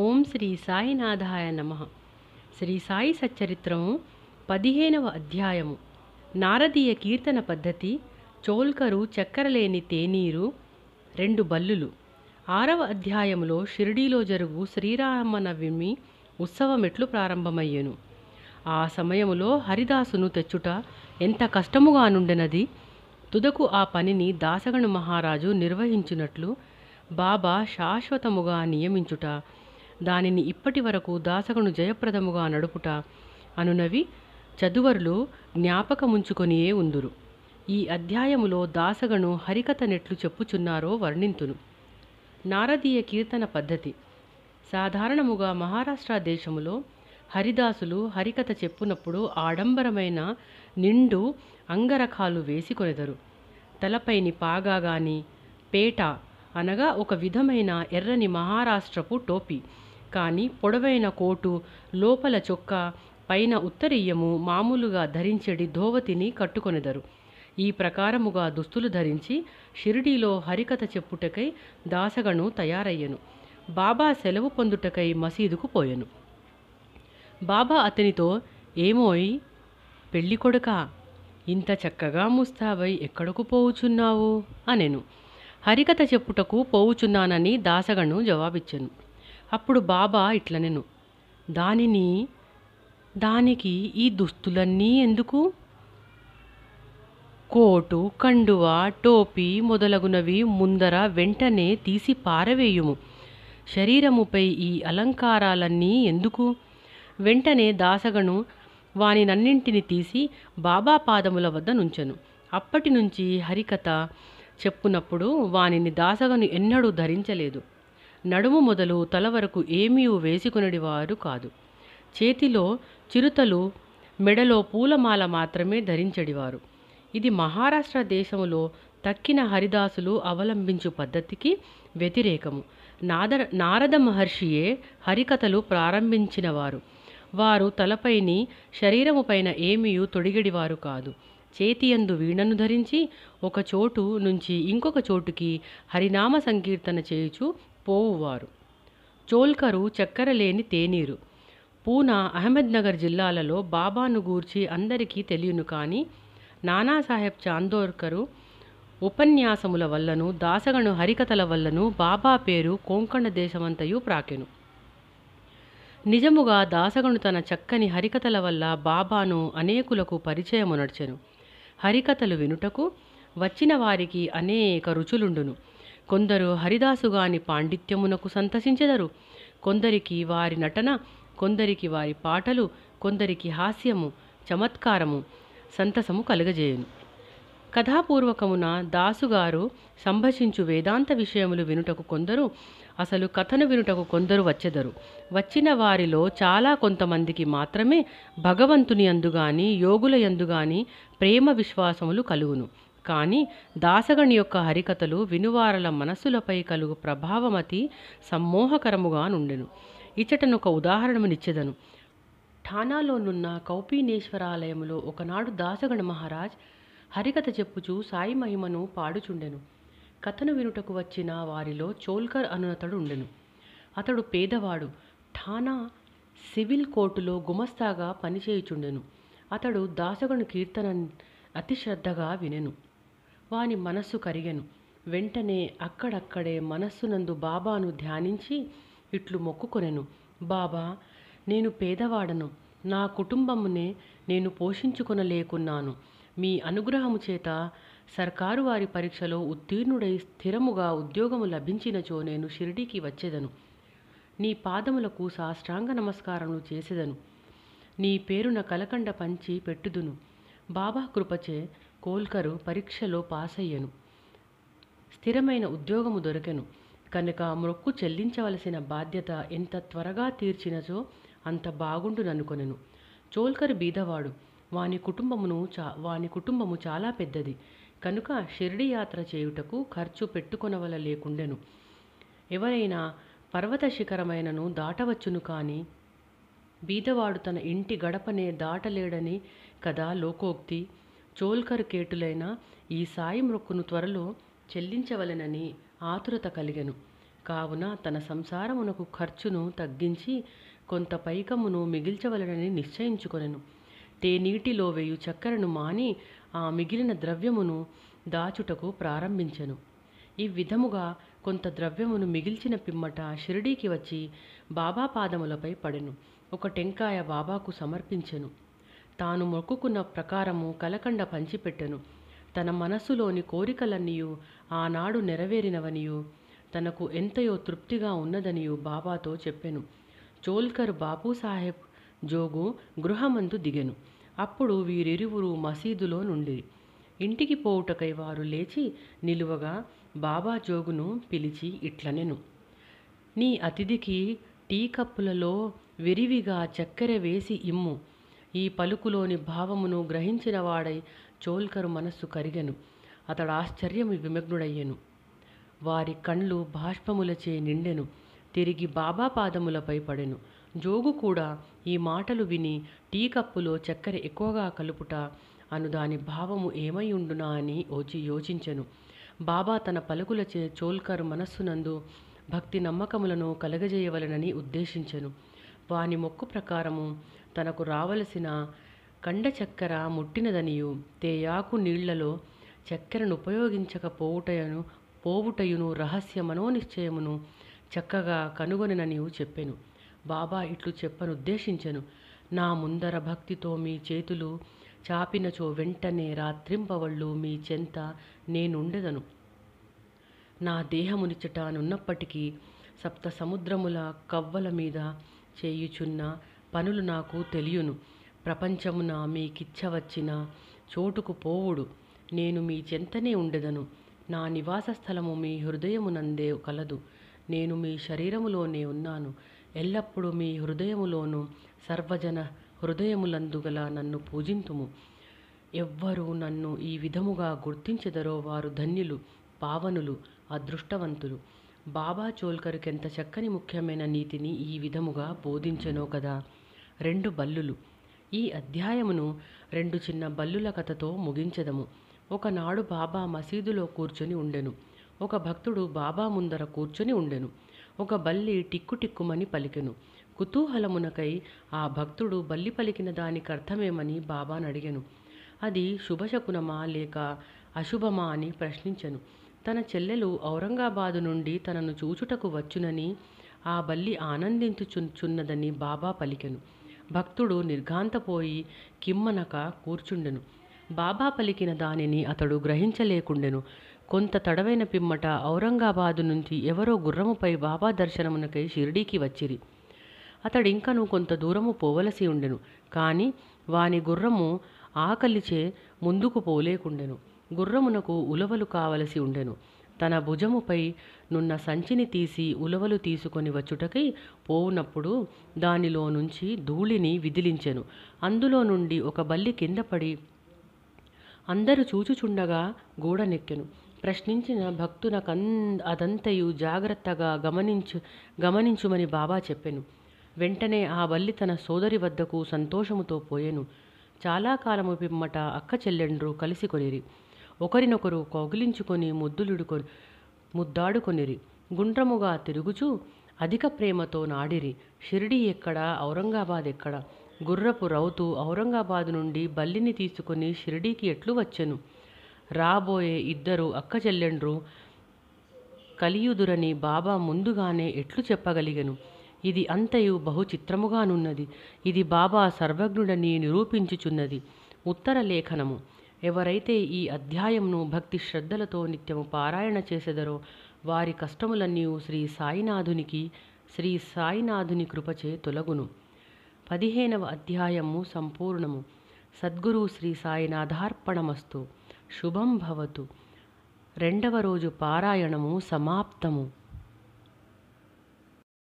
ఓం శ్రీ సాయినాథాయ నమ శ్రీ సాయి సచ్చరిత్రము పదిహేనవ అధ్యాయము నారదీయ కీర్తన పద్ధతి చోల్కరు చక్కెరలేని తేనీరు రెండు బల్లులు ఆరవ అధ్యాయములో షిరిడీలో జరుగు శ్రీరామనవమి ఉత్సవమెట్లు ప్రారంభమయ్యెను ఆ సమయములో హరిదాసును తెచ్చుట ఎంత కష్టముగా నుండినది తుదకు ఆ పనిని దాసగణు మహారాజు నిర్వహించినట్లు బాబా శాశ్వతముగా నియమించుట దానిని ఇప్పటి వరకు దాసకును జయప్రదముగా నడుపుట అనునవి చదువరులు జ్ఞాపకముంచుకొనియే ఉందురు ఈ అధ్యాయములో దాసగను హరికథ నెట్లు చెప్పుచున్నారో వర్ణింతును నారదీయ కీర్తన పద్ధతి సాధారణముగా మహారాష్ట్ర దేశములో హరిదాసులు హరికథ చెప్పునప్పుడు ఆడంబరమైన నిండు అంగరఖాలు కొనెదరు తలపైని పాగా గాని పేట అనగా ఒక విధమైన ఎర్రని మహారాష్ట్రపు టోపీ కానీ పొడవైన కోటు లోపల చొక్క పైన ఉత్తరీయము మామూలుగా ధరించడి ధోవతిని కట్టుకొనెదరు ఈ ప్రకారముగా దుస్తులు ధరించి షిరిడీలో హరికథ చెప్పుటకై దాసగను తయారయ్యను బాబా సెలవు పొందుటకై మసీదుకు పోయెను బాబా అతనితో ఏమోయ్ పెళ్ళి కొడుకా ఇంత చక్కగా ముస్తాబై ఎక్కడకు పోవుచున్నావు అనెను హరికథ చెప్పుటకు పోవుచున్నానని దాసగను జవాబిచ్చెను అప్పుడు బాబా నేను దానిని దానికి ఈ దుస్తులన్నీ ఎందుకు కోటు కండువ టోపీ మొదలగునవి ముందర వెంటనే తీసి పారవేయుము శరీరముపై ఈ అలంకారాలన్నీ ఎందుకు వెంటనే దాసగను వానినన్నింటిని తీసి బాబా పాదముల వద్ద నుంచెను అప్పటి నుంచి హరికథ చెప్పునప్పుడు వానిని దాసగను ఎన్నడూ ధరించలేదు నడుము మొదలు తల వరకు ఏమీ వేసుకునేవారు కాదు చేతిలో చిరుతలు మెడలో పూలమాల మాత్రమే ధరించడివారు ఇది మహారాష్ట్ర దేశంలో తక్కిన హరిదాసులు అవలంబించు పద్ధతికి వ్యతిరేకము నాదర నారద మహర్షియే హరికథలు ప్రారంభించినవారు వారు తలపైని శరీరము పైన ఏమీయూ తొడిగడివారు కాదు చేతియందు వీణను ధరించి ఒక చోటు నుంచి ఇంకొక చోటుకి హరినామ సంకీర్తన చేయుచు పోవువారు చోల్కరు చక్కెర లేని తేనీరు పూనా అహ్మద్నగర్ జిల్లాలలో బాబాను గూర్చి అందరికీ తెలియను కానీ నానాసాహెబ్ చాందోర్కరు ఉపన్యాసముల వల్లను దాసగను హరికథల వల్లను బాబా పేరు కోంకణ దేశమంతయు ప్రాకెను నిజముగా దాసగను తన చక్కని హరికథల వల్ల బాబాను అనేకులకు నడిచెను హరికథలు వినుటకు వచ్చిన వారికి అనేక రుచులుండును కొందరు హరిదాసుగాని పాండిత్యమునకు సంతసించెదరు కొందరికి వారి నటన కొందరికి వారి పాటలు కొందరికి హాస్యము చమత్కారము సంతసము కలుగజేయును కథాపూర్వకమున దాసుగారు సంభషించు వేదాంత విషయములు వినుటకు కొందరు అసలు కథను వినుటకు కొందరు వచ్చెదరు వచ్చిన వారిలో చాలా కొంతమందికి మాత్రమే భగవంతుని అందుగాని యోగుల ఎందుగాని ప్రేమ విశ్వాసములు కలుగును కానీ దాసగణి యొక్క హరికథలు వినువారల మనస్సులపై కలుగు ప్రభావమతి సమ్మోహకరముగా నుండెను ఇచ్చటనొక ఉదాహరణమునిచ్చెదను ఠానాలోనున్న కౌపీనేశ్వరాలయములో ఒకనాడు దాసగణ మహారాజ్ హరికథ చెప్పుచూ సాయి మహిమను పాడుచుండెను కథను వినుటకు వచ్చిన వారిలో చోల్కర్ అనునతడు ఉండెను అతడు పేదవాడు ఠానా సివిల్ కోర్టులో గుమస్తాగా పనిచేయుచుండెను అతడు దాసగను కీర్తన అతిశ్రద్ధగా వినెను వాని మనస్సు కరిగెను వెంటనే అక్కడక్కడే మనస్సునందు బాబాను ధ్యానించి ఇట్లు మొక్కుకొనెను బాబా నేను పేదవాడను నా కుటుంబమునే నేను పోషించుకొనలేకున్నాను మీ అనుగ్రహము చేత సర్కారు వారి పరీక్షలో ఉత్తీర్ణుడై స్థిరముగా ఉద్యోగము లభించినచో నేను షిరిడీకి వచ్చేదను నీ పాదములకు సాష్టాంగ నమస్కారములు చేసేదను నీ పేరున కలకండ పంచి పెట్టుదును బాబా కృపచే కోల్కరు పరీక్షలో పాస్ అయ్యను స్థిరమైన ఉద్యోగము దొరకెను కనుక మొక్కు చెల్లించవలసిన బాధ్యత ఎంత త్వరగా తీర్చినచో అంత బాగుండుననుకొనెను చోల్కర్ బీదవాడు వాని కుటుంబమును చా వాని కుటుంబము చాలా పెద్దది కనుక షిరిడి యాత్ర చేయుటకు ఖర్చు పెట్టుకొనవల లేకుండెను ఎవరైనా పర్వత శిఖరమైనను దాటవచ్చును కానీ బీదవాడు తన ఇంటి గడపనే దాటలేడని కదా లోకోక్తి కేటులైన ఈ సాయి మొక్కును త్వరలో చెల్లించవలెనని ఆతురత కలిగెను కావున తన సంసారమునకు ఖర్చును తగ్గించి కొంత పైకమును మిగిల్చవలనని నిశ్చయించుకొనెను తేనీటిలో వేయు చక్కెరను మాని ఆ మిగిలిన ద్రవ్యమును దాచుటకు ప్రారంభించెను ఈ విధముగా కొంత ద్రవ్యమును మిగిల్చిన పిమ్మట షిరిడీకి వచ్చి బాబా పాదములపై పడెను ఒక టెంకాయ బాబాకు సమర్పించెను తాను మొక్కుకున్న ప్రకారము కలకండ పంచిపెట్టెను తన మనసులోని కోరికలన్నీ ఆనాడు నెరవేరినవనియు తనకు ఎంతయో తృప్తిగా ఉన్నదనియు బాబాతో చెప్పెను చోల్కర్ బాపూసాహెబ్ జోగు గృహమందు దిగెను అప్పుడు వీరిరువురు మసీదులో నుండి ఇంటికి పోవుటకై వారు లేచి నిలువగా బాబా జోగును పిలిచి ఇట్లనెను నీ అతిథికి టీ కప్పులలో విరివిగా చక్కెర వేసి ఇమ్ము ఈ పలుకులోని భావమును గ్రహించినవాడై చోల్కరు మనస్సు కరిగెను అతడు ఆశ్చర్యము విమగ్నుడయ్యెను వారి కండ్లు బాష్పములచే నిండెను తిరిగి బాబా పాదములపై పడెను జోగు కూడా ఈ మాటలు విని టీ కప్పులో చక్కెర ఎక్కువగా కలుపుట అను దాని భావము ఉండునా అని ఓచి యోచించెను బాబా తన పలుకులచే చోల్కరు మనస్సునందు భక్తి నమ్మకములను కలగజేయవలనని ఉద్దేశించెను వాని మొక్కు ప్రకారము తనకు రావలసిన కండ చక్కెర ముట్టినదనియు తేయాకు నీళ్లలో చక్కెరను ఉపయోగించకపోవుటయను పోవుటయును రహస్య మనోనిశ్చయమును చక్కగా కనుగొననియు చెప్పెను బాబా ఇట్లు చెప్పనుద్దేశించెను నా ముందర భక్తితో మీ చేతులు చాపినచో వెంటనే రాత్రింపవళ్ళు మీ చెంత నేనుండెదను నా దేహమునిచ్చటానున్నప్పటికీ సప్త సముద్రముల కవ్వల మీద చేయుచున్న పనులు నాకు తెలియను ప్రపంచమున మీకిచ్చవచ్చిన చోటుకు పోవుడు నేను మీ చెంతనే ఉండెదను నా నివాస స్థలము మీ హృదయమునందే కలదు నేను మీ శరీరములోనే ఉన్నాను ఎల్లప్పుడూ మీ హృదయములోను సర్వజన హృదయములందుగల నన్ను పూజింతుము ఎవ్వరూ నన్ను ఈ విధముగా గుర్తించెదరో వారు ధన్యులు పావనులు అదృష్టవంతులు బాబా చోల్కర్కెంత చక్కని ముఖ్యమైన నీతిని ఈ విధముగా బోధించెనో కదా రెండు బల్లులు ఈ అధ్యాయమును రెండు చిన్న బల్లుల కథతో ముగించదము ఒకనాడు బాబా మసీదులో కూర్చొని ఉండెను ఒక భక్తుడు బాబా ముందర కూర్చొని ఉండెను ఒక బల్లి టిక్కు టిక్కుమని పలికెను కుతూహలమునకై ఆ భక్తుడు బల్లి పలికిన దానికి అర్థమేమని బాబాను అడిగెను అది శుభశకునమా లేక అశుభమా అని ప్రశ్నించెను తన చెల్లెలు ఔరంగాబాదు నుండి తనను చూచుటకు వచ్చునని ఆ బల్లి ఆనందించుచున్నదని బాబా పలికెను భక్తుడు నిర్ఘాంతపోయి కిమ్మనక కూర్చుండెను బాబా పలికిన దానిని అతడు గ్రహించలేకుండెను కొంత తడవైన పిమ్మట ఔరంగాబాదు నుంచి ఎవరో గుర్రముపై బాబా దర్శనమునకై షిరిడీకి వచ్చిరి అతడింకను కొంత దూరము పోవలసి ఉండెను కానీ వాని గుర్రము ఆకలిచే ముందుకు పోలేకుండెను గుర్రమునకు ఉలవలు కావలసి ఉండెను తన భుజముపై నున్న సంచిని తీసి ఉలవలు తీసుకొని వచ్చుటకై పోవునప్పుడు దానిలో నుంచి ధూళిని విదిలించెను అందులో నుండి ఒక బల్లి కింద పడి అందరూ చూచుచుండగా గూడనెక్కెను ప్రశ్నించిన భక్తునకన్ అదంతయు జాగ్రత్తగా గమనించు గమనించుమని బాబా చెప్పెను వెంటనే ఆ బల్లి తన సోదరి వద్దకు సంతోషముతో పోయెను చాలా కాలము పిమ్మట అక్క చెల్లెండ్రు కలిసి కొనిరి ఒకరినొకరు కౌగిలించుకొని ముద్దులుడుకొని ముద్దాడుకొనిరి గుండ్రముగా తిరుగుచూ అధిక ప్రేమతో నాడిరి షిరిడి ఎక్కడ ఔరంగాబాద్ ఎక్కడ గుర్రపు రౌతు ఔరంగాబాద్ నుండి బల్లిని తీసుకుని షిరిడీకి ఎట్లు వచ్చెను రాబోయే ఇద్దరు అక్క చెల్లెండ్రు కలియుదురని బాబా ముందుగానే ఎట్లు చెప్పగలిగెను ఇది అంతయు బహు చిత్రముగానున్నది ఇది బాబా సర్వజ్ఞుడని నిరూపించుచున్నది ఉత్తర లేఖనము ఎవరైతే ఈ అధ్యాయంను భక్తి శ్రద్ధలతో నిత్యము పారాయణ చేసెదరో వారి కష్టములన్నీ శ్రీ సాయినాథునికి శ్రీ సాయినాథుని కృపచే తొలగును పదిహేనవ అధ్యాయము సంపూర్ణము సద్గురు శ్రీ సాయినాథార్పణమస్తు శుభం భవతు రెండవ రోజు పారాయణము సమాప్తము